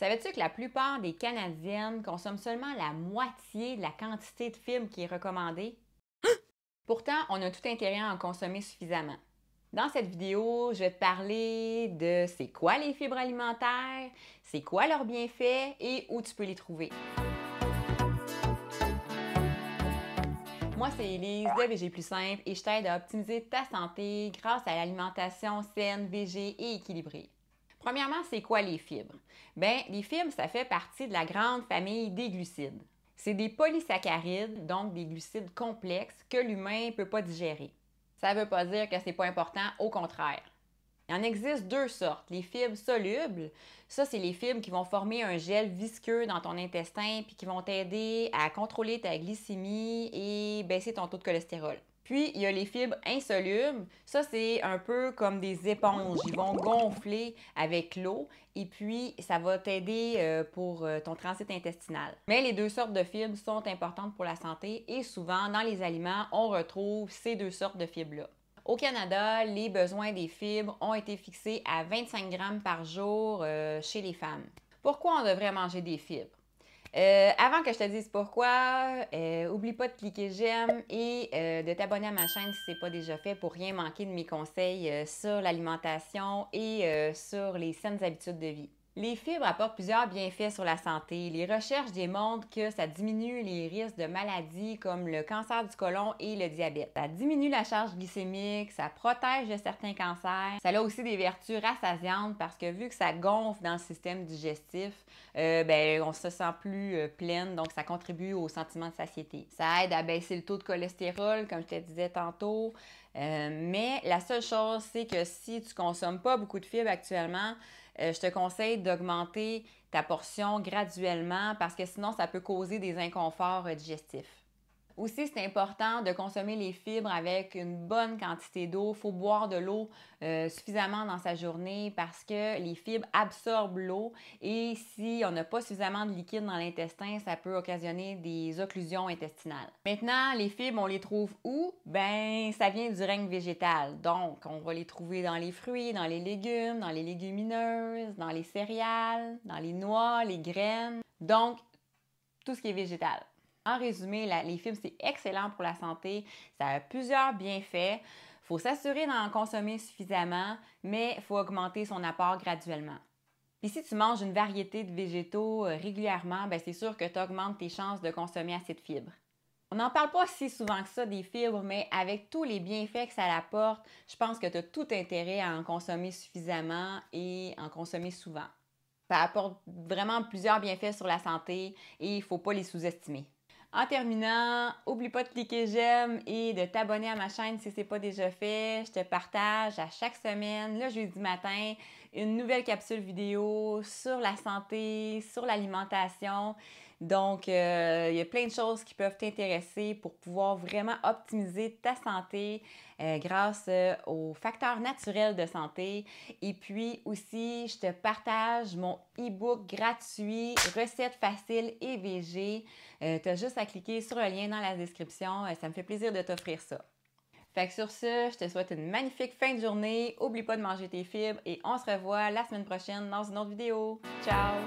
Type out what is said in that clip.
Savais-tu que la plupart des Canadiennes consomment seulement la moitié de la quantité de fibres qui est recommandée? Pourtant, on a tout intérêt à en consommer suffisamment. Dans cette vidéo, je vais te parler de c'est quoi les fibres alimentaires, c'est quoi leurs bienfaits et où tu peux les trouver. Moi, c'est Elise de VG Plus Simple et je t'aide à optimiser ta santé grâce à l'alimentation saine, VG et équilibrée. Premièrement, c'est quoi les fibres? Bien, les fibres, ça fait partie de la grande famille des glucides. C'est des polysaccharides, donc des glucides complexes que l'humain ne peut pas digérer. Ça ne veut pas dire que ce n'est pas important, au contraire. Il en existe deux sortes. Les fibres solubles, ça, c'est les fibres qui vont former un gel visqueux dans ton intestin puis qui vont t'aider à contrôler ta glycémie et baisser ton taux de cholestérol. Puis, il y a les fibres insolubles. Ça, c'est un peu comme des éponges. Ils vont gonfler avec l'eau et puis ça va t'aider euh, pour euh, ton transit intestinal. Mais les deux sortes de fibres sont importantes pour la santé et souvent, dans les aliments, on retrouve ces deux sortes de fibres-là. Au Canada, les besoins des fibres ont été fixés à 25 grammes par jour euh, chez les femmes. Pourquoi on devrait manger des fibres? Euh, avant que je te dise pourquoi, n'oublie euh, oublie pas de cliquer j'aime et de t'abonner à ma chaîne si ce n'est pas déjà fait pour rien manquer de mes conseils sur l'alimentation et sur les saines habitudes de vie. Les fibres apportent plusieurs bienfaits sur la santé. Les recherches démontrent que ça diminue les risques de maladies comme le cancer du côlon et le diabète. Ça diminue la charge glycémique, ça protège de certains cancers. Ça a aussi des vertus rassasiantes parce que vu que ça gonfle dans le système digestif, euh, ben, on se sent plus euh, pleine, donc ça contribue au sentiment de satiété. Ça aide à baisser le taux de cholestérol, comme je te disais tantôt. Euh, mais la seule chose, c'est que si tu consommes pas beaucoup de fibres actuellement, euh, je te conseille d'augmenter ta portion graduellement parce que sinon, ça peut causer des inconforts euh, digestifs. Aussi, c'est important de consommer les fibres avec une bonne quantité d'eau. Il faut boire de l'eau euh, suffisamment dans sa journée parce que les fibres absorbent l'eau et si on n'a pas suffisamment de liquide dans l'intestin, ça peut occasionner des occlusions intestinales. Maintenant, les fibres, on les trouve où? Ben, ça vient du règne végétal. Donc, on va les trouver dans les fruits, dans les légumes, dans les légumineuses, dans les céréales, dans les noix, les graines. Donc, tout ce qui est végétal. En résumé, les fibres, c'est excellent pour la santé. Ça a plusieurs bienfaits. Il faut s'assurer d'en consommer suffisamment, mais il faut augmenter son apport graduellement. Puis si tu manges une variété de végétaux euh, régulièrement, ben, c'est sûr que tu augmentes tes chances de consommer assez de fibres. On n'en parle pas si souvent que ça des fibres, mais avec tous les bienfaits que ça apporte, je pense que tu as tout intérêt à en consommer suffisamment et en consommer souvent. Ça apporte vraiment plusieurs bienfaits sur la santé et il ne faut pas les sous-estimer. En terminant, oublie pas de cliquer j'aime et de t'abonner à ma chaîne si ce n'est pas déjà fait. Je te partage à chaque semaine, le jeudi matin, une nouvelle capsule vidéo sur la santé, sur l'alimentation. Donc, euh, il y a plein de choses qui peuvent t'intéresser pour pouvoir vraiment optimiser ta santé euh, grâce euh, aux facteurs naturels de santé. Et puis aussi, je te partage mon e-book gratuit, recettes faciles et VG. tu as juste à cliquer sur le lien dans la description. Ça me fait plaisir de t'offrir ça. Fait que sur ce, je te souhaite une magnifique fin de journée. Oublie pas de manger tes fibres et on se revoit la semaine prochaine dans une autre vidéo. Ciao!